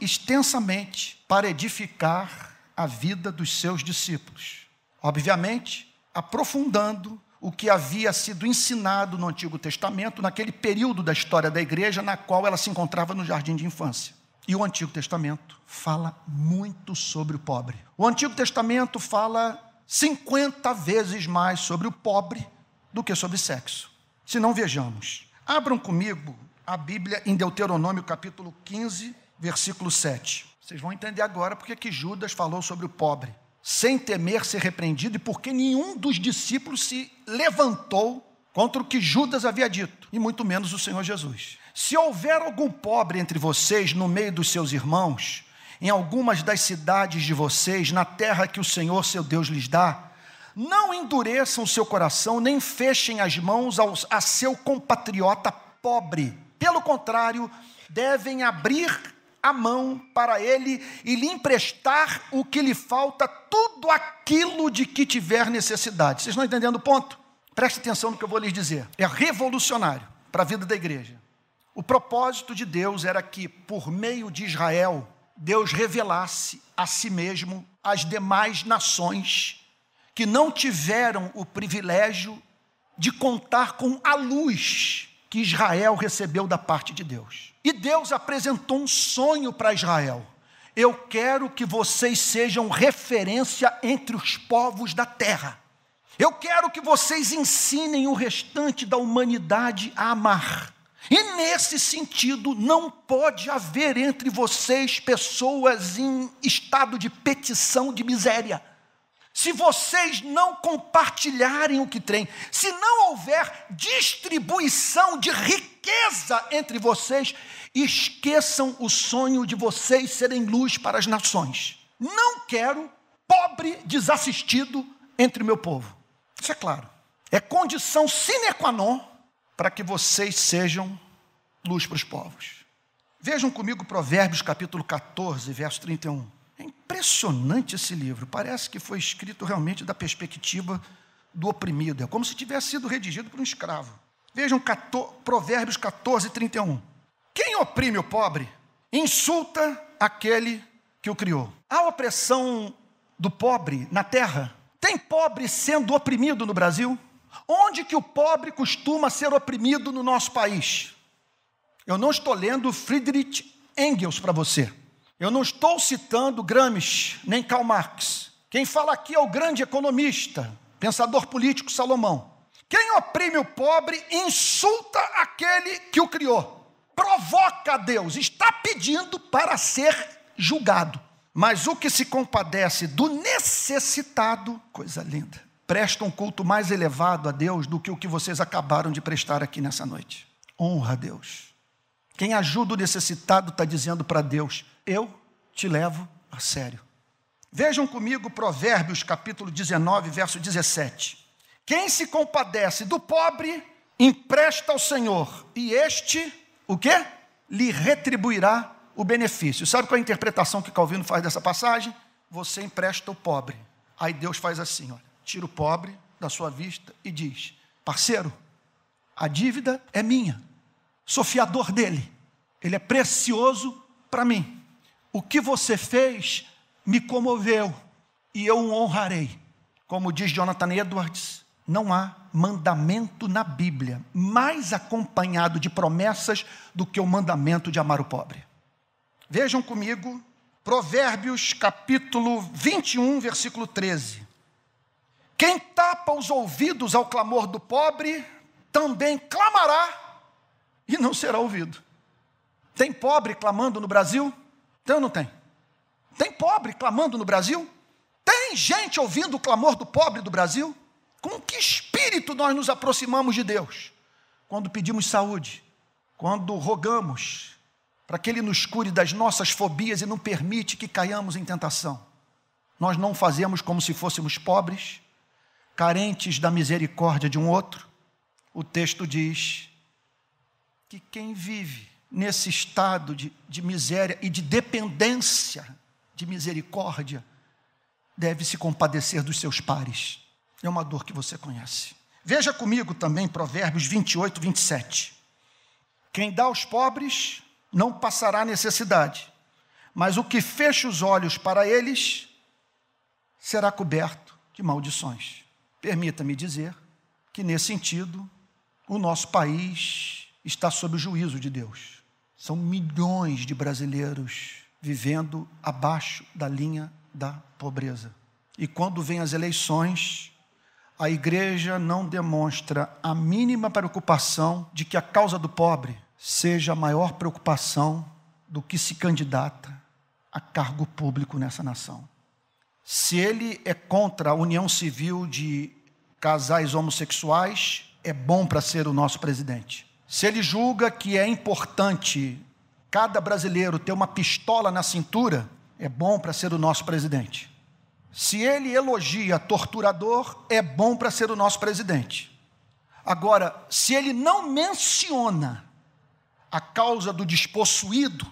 [SPEAKER 2] extensamente para edificar a vida dos seus discípulos. Obviamente, aprofundando o que havia sido ensinado no Antigo Testamento, naquele período da história da igreja na qual ela se encontrava no jardim de infância. E o Antigo Testamento fala muito sobre o pobre. O Antigo Testamento fala 50 vezes mais sobre o pobre do que sobre sexo. Se não vejamos. Abram comigo a Bíblia em Deuteronômio capítulo 15, versículo 7. Vocês vão entender agora porque que Judas falou sobre o pobre, sem temer ser repreendido e porque nenhum dos discípulos se levantou contra o que Judas havia dito, e muito menos o Senhor Jesus. Se houver algum pobre entre vocês no meio dos seus irmãos, em algumas das cidades de vocês, na terra que o Senhor seu Deus lhes dá, não endureçam o seu coração, nem fechem as mãos aos, a seu compatriota pobre. Pelo contrário, devem abrir a mão para ele e lhe emprestar o que lhe falta, tudo aquilo de que tiver necessidade. Vocês estão entendendo o ponto? Preste atenção no que eu vou lhes dizer. É revolucionário para a vida da igreja. O propósito de Deus era que, por meio de Israel, Deus revelasse a si mesmo às demais nações que não tiveram o privilégio de contar com a luz que Israel recebeu da parte de Deus. E Deus apresentou um sonho para Israel. Eu quero que vocês sejam referência entre os povos da terra. Eu quero que vocês ensinem o restante da humanidade a amar. E nesse sentido, não pode haver entre vocês pessoas em estado de petição de miséria. Se vocês não compartilharem o que têm, se não houver distribuição de riqueza entre vocês, esqueçam o sonho de vocês serem luz para as nações. Não quero pobre desassistido entre o meu povo. Isso é claro. É condição sine qua non para que vocês sejam luz para os povos. Vejam comigo Provérbios capítulo 14, verso 31. É impressionante esse livro, parece que foi escrito realmente da perspectiva do oprimido, é como se tivesse sido redigido por um escravo. Vejam 14, Provérbios 14, 31. Quem oprime o pobre insulta aquele que o criou. Há opressão do pobre na terra? Tem pobre sendo oprimido no Brasil? Onde que o pobre costuma ser oprimido no nosso país? Eu não estou lendo Friedrich Engels para você. Eu não estou citando Gramsci nem Karl Marx. Quem fala aqui é o grande economista, pensador político Salomão. Quem oprime o pobre insulta aquele que o criou, provoca a Deus, está pedindo para ser julgado. Mas o que se compadece do necessitado, coisa linda, presta um culto mais elevado a Deus do que o que vocês acabaram de prestar aqui nessa noite. Honra a Deus. Quem ajuda o necessitado está dizendo para Deus: Eu te levo a sério. Vejam comigo Provérbios capítulo 19, verso 17. Quem se compadece do pobre, empresta ao Senhor, e este, o quê? Lhe retribuirá o benefício. Sabe qual é a interpretação que Calvino faz dessa passagem? Você empresta o pobre. Aí Deus faz assim, olha tira o pobre da sua vista e diz: parceiro, a dívida é minha, sou fiador dele, ele é precioso para mim. O que você fez me comoveu e eu o honrarei. Como diz Jonathan Edwards, não há mandamento na Bíblia mais acompanhado de promessas do que o mandamento de amar o pobre. Vejam comigo, Provérbios capítulo 21, versículo 13. Quem tapa os ouvidos ao clamor do pobre, também clamará e não será ouvido. Tem pobre clamando no Brasil? Tem ou não tem? Tem pobre clamando no Brasil? Tem gente ouvindo o clamor do pobre do Brasil? Com que espírito nós nos aproximamos de Deus? Quando pedimos saúde, quando rogamos para que Ele nos cure das nossas fobias e não permite que caiamos em tentação. Nós não fazemos como se fôssemos pobres carentes da misericórdia de um outro, o texto diz que quem vive nesse estado de, de miséria e de dependência de misericórdia deve se compadecer dos seus pares. É uma dor que você conhece. Veja comigo também Provérbios 28, 27. Quem dá aos pobres não passará necessidade, mas o que fecha os olhos para eles será coberto de maldições. Permita-me dizer que, nesse sentido, o nosso país está sob o juízo de Deus. São milhões de brasileiros vivendo abaixo da linha da pobreza. E quando vêm as eleições, a igreja não demonstra a mínima preocupação de que a causa do pobre seja a maior preocupação do que se candidata a cargo público nessa nação. Se ele é contra a união civil de casais homossexuais, é bom para ser o nosso presidente. Se ele julga que é importante cada brasileiro ter uma pistola na cintura, é bom para ser o nosso presidente. Se ele elogia torturador, é bom para ser o nosso presidente. Agora, se ele não menciona a causa do despossuído,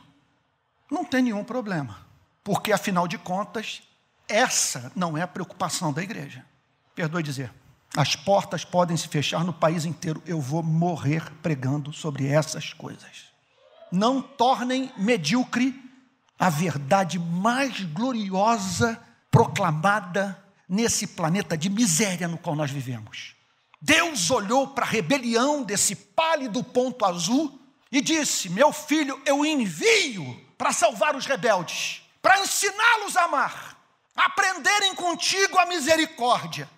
[SPEAKER 2] não tem nenhum problema, porque afinal de contas, essa não é a preocupação da igreja. Perdoe dizer. As portas podem se fechar no país inteiro. Eu vou morrer pregando sobre essas coisas. Não tornem medíocre a verdade mais gloriosa proclamada nesse planeta de miséria no qual nós vivemos. Deus olhou para a rebelião desse pálido ponto azul e disse: Meu filho, eu envio para salvar os rebeldes, para ensiná-los a amar aprenderem contigo a misericórdia.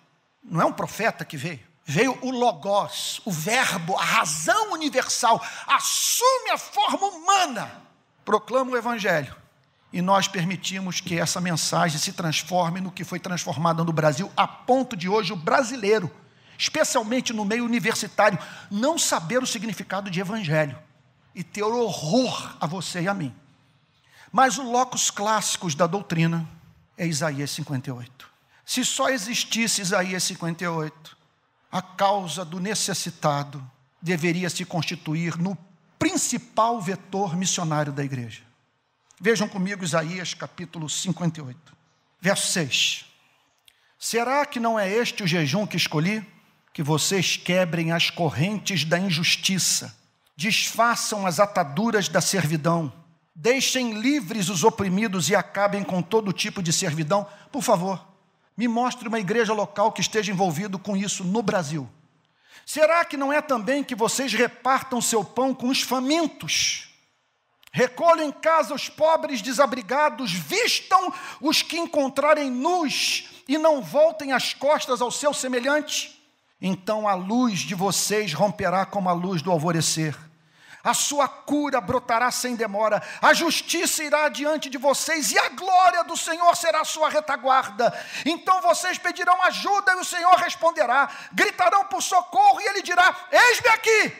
[SPEAKER 2] Não é um profeta que veio. Veio o Logos, o Verbo, a razão universal, assume a forma humana, proclama o Evangelho. E nós permitimos que essa mensagem se transforme no que foi transformada no Brasil, a ponto de hoje o brasileiro, especialmente no meio universitário, não saber o significado de Evangelho e ter horror a você e a mim. Mas o locus clássicos da doutrina, é Isaías 58. Se só existisse Isaías 58, a causa do necessitado deveria se constituir no principal vetor missionário da igreja. Vejam comigo Isaías capítulo 58, verso 6. Será que não é este o jejum que escolhi? Que vocês quebrem as correntes da injustiça, desfaçam as ataduras da servidão Deixem livres os oprimidos e acabem com todo tipo de servidão. Por favor, me mostre uma igreja local que esteja envolvido com isso no Brasil. Será que não é também que vocês repartam seu pão com os famintos? Recolhem em casa os pobres desabrigados, vistam os que encontrarem nus e não voltem as costas ao seu semelhante? Então a luz de vocês romperá como a luz do alvorecer a sua cura brotará sem demora, a justiça irá diante de vocês e a glória do Senhor será a sua retaguarda. Então vocês pedirão ajuda e o Senhor responderá, gritarão por socorro e ele dirá: Eis-me aqui.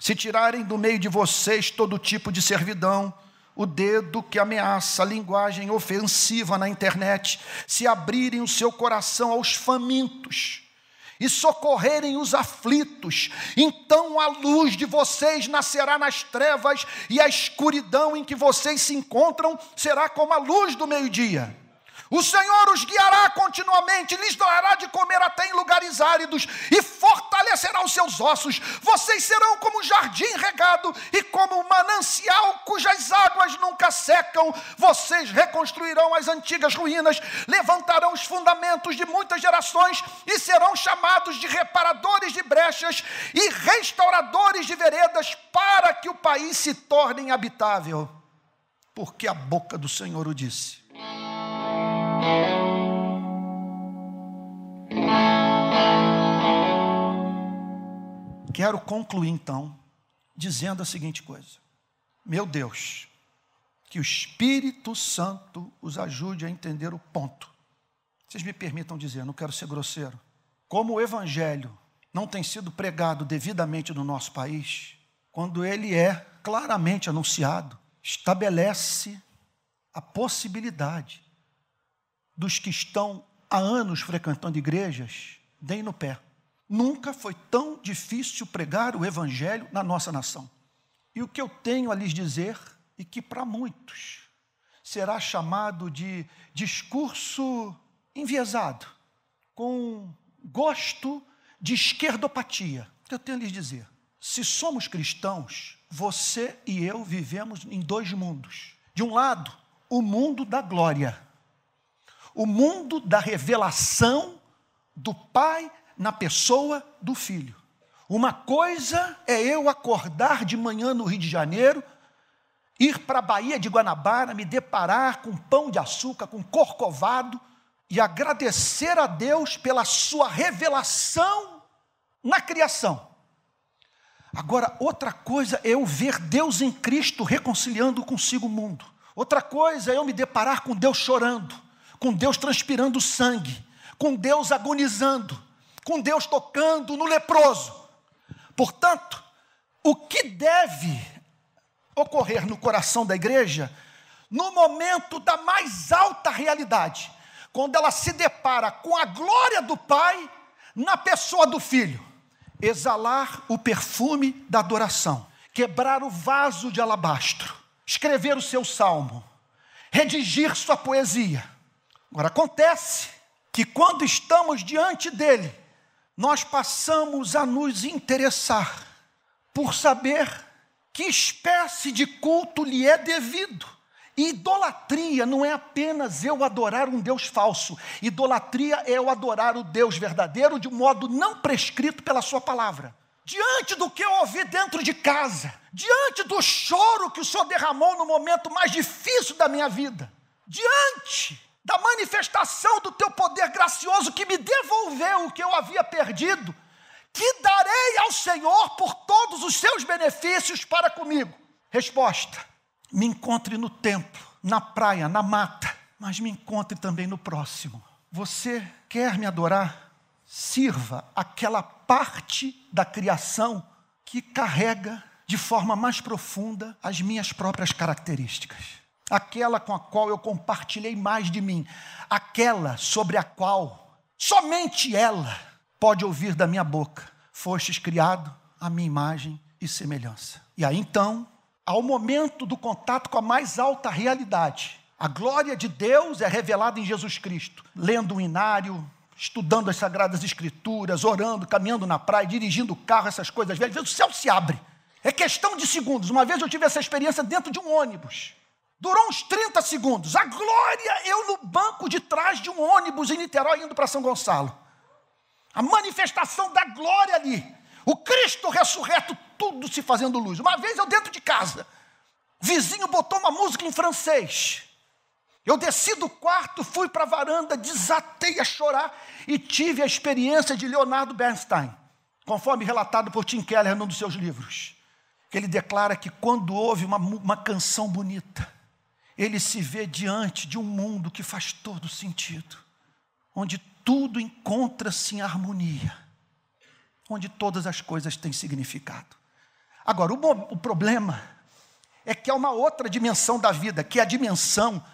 [SPEAKER 2] Se tirarem do meio de vocês todo tipo de servidão, o dedo que ameaça, a linguagem ofensiva na internet, se abrirem o seu coração aos famintos, e socorrerem os aflitos. Então a luz de vocês nascerá nas trevas, e a escuridão em que vocês se encontram será como a luz do meio-dia. O Senhor os guiará continuamente, lhes dará de comer até em lugares áridos e fortalecerá os seus ossos. Vocês serão como um jardim regado e como um manancial cujas águas nunca secam. Vocês reconstruirão as antigas ruínas, levantarão os fundamentos de muitas gerações e serão chamados de reparadores de brechas e restauradores de veredas para que o país se torne habitável. Porque a boca do Senhor o disse. Quero concluir então dizendo a seguinte coisa: Meu Deus, que o Espírito Santo os ajude a entender o ponto. Vocês me permitam dizer, não quero ser grosseiro. Como o Evangelho não tem sido pregado devidamente no nosso país, quando ele é claramente anunciado, estabelece a possibilidade dos que estão há anos frequentando igrejas deem no pé. Nunca foi tão difícil pregar o evangelho na nossa nação. E o que eu tenho a lhes dizer, e que para muitos será chamado de discurso enviesado, com gosto de esquerdopatia, o que eu tenho a lhes dizer. Se somos cristãos, você e eu vivemos em dois mundos. De um lado, o mundo da glória o mundo da revelação do Pai na pessoa do Filho. Uma coisa é eu acordar de manhã no Rio de Janeiro, ir para a Bahia de Guanabara, me deparar com pão de açúcar, com corcovado e agradecer a Deus pela sua revelação na criação. Agora, outra coisa é eu ver Deus em Cristo reconciliando consigo o mundo. Outra coisa é eu me deparar com Deus chorando com Deus transpirando sangue, com Deus agonizando, com Deus tocando no leproso. Portanto, o que deve ocorrer no coração da igreja no momento da mais alta realidade, quando ela se depara com a glória do Pai na pessoa do Filho? Exalar o perfume da adoração, quebrar o vaso de alabastro, escrever o seu salmo, redigir sua poesia Agora, acontece que quando estamos diante dele, nós passamos a nos interessar por saber que espécie de culto lhe é devido. E idolatria não é apenas eu adorar um Deus falso. Idolatria é eu adorar o Deus verdadeiro de um modo não prescrito pela sua palavra. Diante do que eu ouvi dentro de casa, diante do choro que o Senhor derramou no momento mais difícil da minha vida, diante da manifestação do teu poder gracioso que me devolveu o que eu havia perdido, que darei ao Senhor por todos os seus benefícios para comigo? Resposta: me encontre no templo, na praia, na mata, mas me encontre também no próximo. Você quer me adorar? Sirva aquela parte da criação que carrega de forma mais profunda as minhas próprias características aquela com a qual eu compartilhei mais de mim, aquela sobre a qual somente ela pode ouvir da minha boca: Fostes criado à minha imagem e semelhança. E aí então, ao momento do contato com a mais alta realidade, a glória de Deus é revelada em Jesus Cristo, lendo o inário, estudando as Sagradas Escrituras, orando, caminhando na praia, dirigindo o carro, essas coisas velhas, às vezes o céu se abre. É questão de segundos. Uma vez eu tive essa experiência dentro de um ônibus. Durou uns 30 segundos. A glória, eu no banco de trás de um ônibus em Niterói indo para São Gonçalo. A manifestação da glória ali. O Cristo ressurreto, tudo se fazendo luz. Uma vez eu dentro de casa, vizinho botou uma música em francês. Eu desci do quarto, fui para a varanda, desatei a chorar e tive a experiência de Leonardo Bernstein, conforme relatado por Tim Keller num dos seus livros. Que ele declara que quando ouve uma, uma canção bonita, ele se vê diante de um mundo que faz todo sentido, onde tudo encontra-se em harmonia, onde todas as coisas têm significado. Agora, o, o problema é que há uma outra dimensão da vida, que é a dimensão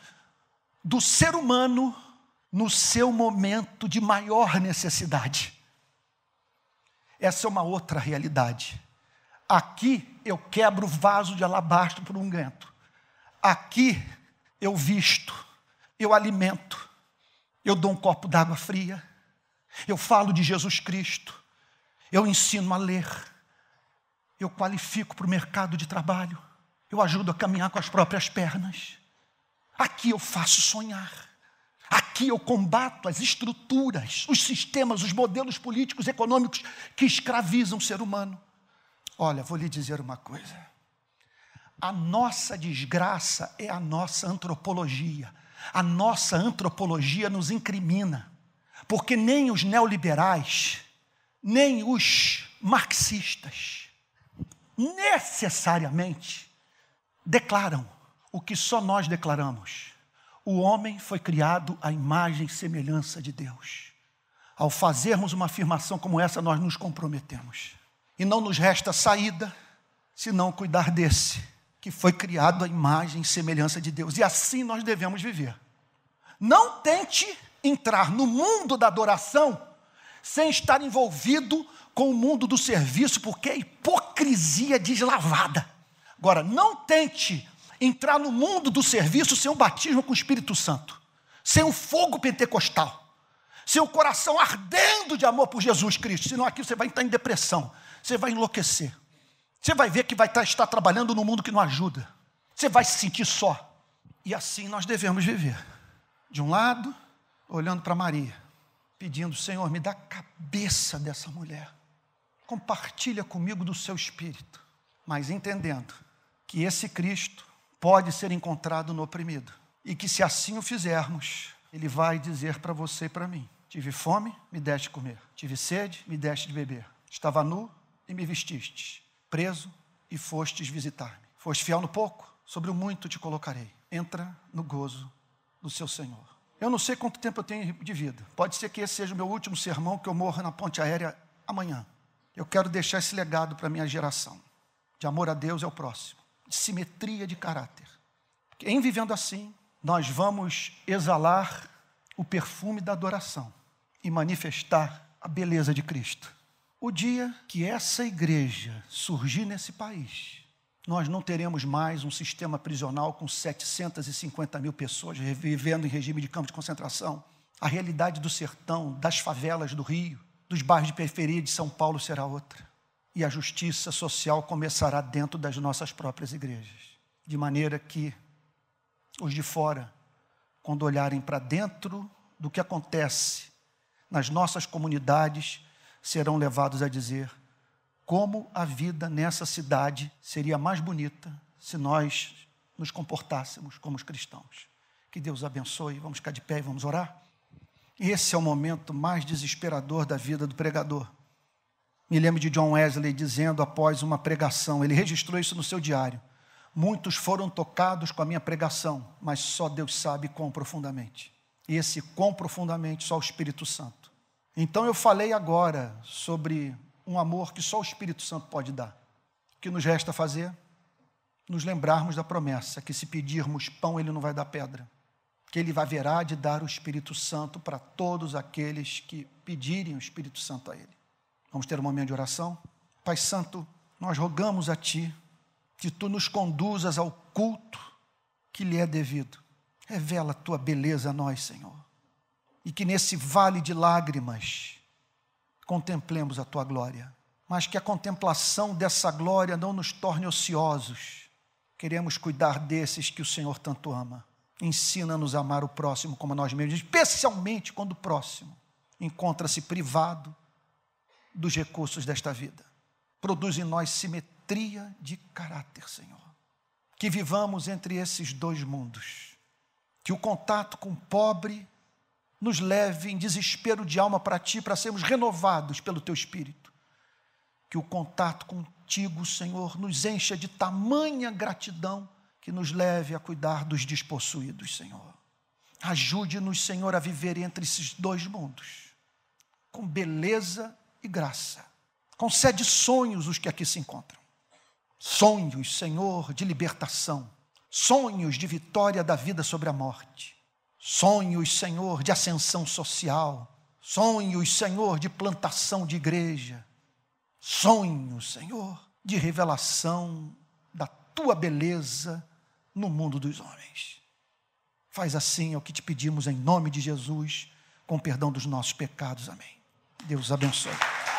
[SPEAKER 2] do ser humano no seu momento de maior necessidade. Essa é uma outra realidade. Aqui eu quebro o vaso de alabastro por um ganto. Aqui eu visto, eu alimento, eu dou um copo d'água fria, eu falo de Jesus Cristo, eu ensino a ler, eu qualifico para o mercado de trabalho, eu ajudo a caminhar com as próprias pernas. Aqui eu faço sonhar. Aqui eu combato as estruturas, os sistemas, os modelos políticos, econômicos que escravizam o ser humano. Olha, vou lhe dizer uma coisa. A nossa desgraça é a nossa antropologia. A nossa antropologia nos incrimina, porque nem os neoliberais, nem os marxistas necessariamente declaram o que só nós declaramos. O homem foi criado à imagem e semelhança de Deus. Ao fazermos uma afirmação como essa, nós nos comprometemos. E não nos resta saída senão cuidar desse que foi criado à imagem e semelhança de Deus. E assim nós devemos viver. Não tente entrar no mundo da adoração sem estar envolvido com o mundo do serviço, porque é hipocrisia deslavada. Agora, não tente entrar no mundo do serviço sem o batismo com o Espírito Santo, sem o fogo pentecostal, sem o coração ardendo de amor por Jesus Cristo, senão aqui você vai entrar em depressão, você vai enlouquecer. Você vai ver que vai tá, estar trabalhando no mundo que não ajuda. Você vai se sentir só. E assim nós devemos viver. De um lado, olhando para Maria, pedindo: Senhor, me dá a cabeça dessa mulher. Compartilha comigo do seu espírito. Mas entendendo que esse Cristo pode ser encontrado no oprimido. E que se assim o fizermos, ele vai dizer para você e para mim: Tive fome, me deste comer. Tive sede, me deste de beber. Estava nu e me vestiste preso e fostes visitar-me. Foste fiel no pouco, sobre o muito te colocarei. Entra no gozo do seu Senhor. Eu não sei quanto tempo eu tenho de vida. Pode ser que esse seja o meu último sermão, que eu morra na ponte aérea amanhã. Eu quero deixar esse legado para a minha geração. De amor a Deus e é ao próximo. De simetria de caráter. Porque em vivendo assim, nós vamos exalar o perfume da adoração e manifestar a beleza de Cristo. O dia que essa igreja surgir nesse país, nós não teremos mais um sistema prisional com 750 mil pessoas vivendo em regime de campo de concentração. A realidade do sertão, das favelas do Rio, dos bairros de periferia de São Paulo será outra. E a justiça social começará dentro das nossas próprias igrejas. De maneira que os de fora, quando olharem para dentro do que acontece nas nossas comunidades, serão levados a dizer: como a vida nessa cidade seria mais bonita se nós nos comportássemos como os cristãos. Que Deus abençoe. Vamos ficar de pé e vamos orar? Esse é o momento mais desesperador da vida do pregador. Me lembro de John Wesley dizendo após uma pregação, ele registrou isso no seu diário. Muitos foram tocados com a minha pregação, mas só Deus sabe quão profundamente. Esse quão profundamente só o Espírito Santo. Então eu falei agora sobre um amor que só o Espírito Santo pode dar. O que nos resta fazer? Nos lembrarmos da promessa que se pedirmos pão, ele não vai dar pedra. Que ele haverá de dar o Espírito Santo para todos aqueles que pedirem o Espírito Santo a ele. Vamos ter um momento de oração? Pai Santo, nós rogamos a ti que tu nos conduzas ao culto que lhe é devido. Revela a tua beleza a nós, Senhor e que nesse vale de lágrimas contemplemos a tua glória, mas que a contemplação dessa glória não nos torne ociosos. Queremos cuidar desses que o Senhor tanto ama. Ensina-nos a amar o próximo como nós mesmos, especialmente quando o próximo encontra-se privado dos recursos desta vida. Produz em nós simetria de caráter, Senhor. Que vivamos entre esses dois mundos. Que o contato com o pobre nos leve em desespero de alma para ti, para sermos renovados pelo teu espírito. Que o contato contigo, Senhor, nos encha de tamanha gratidão que nos leve a cuidar dos despossuídos, Senhor. Ajude-nos, Senhor, a viver entre esses dois mundos, com beleza e graça. Concede sonhos os que aqui se encontram. Sonhos, Senhor, de libertação. Sonhos de vitória da vida sobre a morte Sonhos, Senhor, de ascensão social. Sonhos, Senhor, de plantação de igreja. Sonhos, Senhor, de revelação da tua beleza no mundo dos homens. Faz assim, é o que te pedimos em nome de Jesus, com perdão dos nossos pecados. Amém. Deus abençoe.